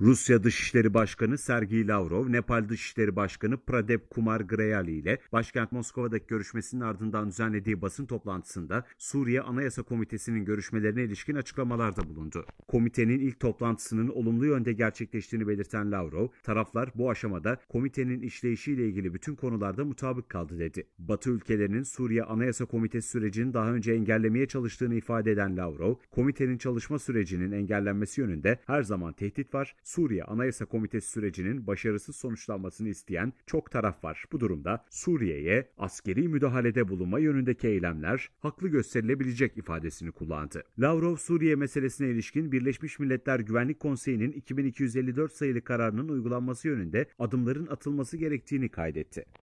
Rusya Dışişleri Başkanı Sergiy Lavrov, Nepal Dışişleri Başkanı Pradep Kumar Greyali ile başkent Moskova'daki görüşmesinin ardından düzenlediği basın toplantısında Suriye Anayasa Komitesi'nin görüşmelerine ilişkin açıklamalarda bulundu. Komitenin ilk toplantısının olumlu yönde gerçekleştiğini belirten Lavrov, taraflar bu aşamada komitenin işleyişiyle ilgili bütün konularda mutabık kaldı dedi. Batı ülkelerinin Suriye Anayasa Komitesi sürecini daha önce engellemeye çalıştığını ifade eden Lavrov, komitenin çalışma sürecinin engellenmesi yönünde her zaman tehdit var Suriye Anayasa Komitesi sürecinin başarısız sonuçlanmasını isteyen çok taraf var. Bu durumda Suriye'ye askeri müdahalede bulunma yönündeki eylemler haklı gösterilebilecek ifadesini kullandı. Lavrov Suriye meselesine ilişkin Birleşmiş Milletler Güvenlik Konseyi'nin 2254 sayılı kararının uygulanması yönünde adımların atılması gerektiğini kaydetti.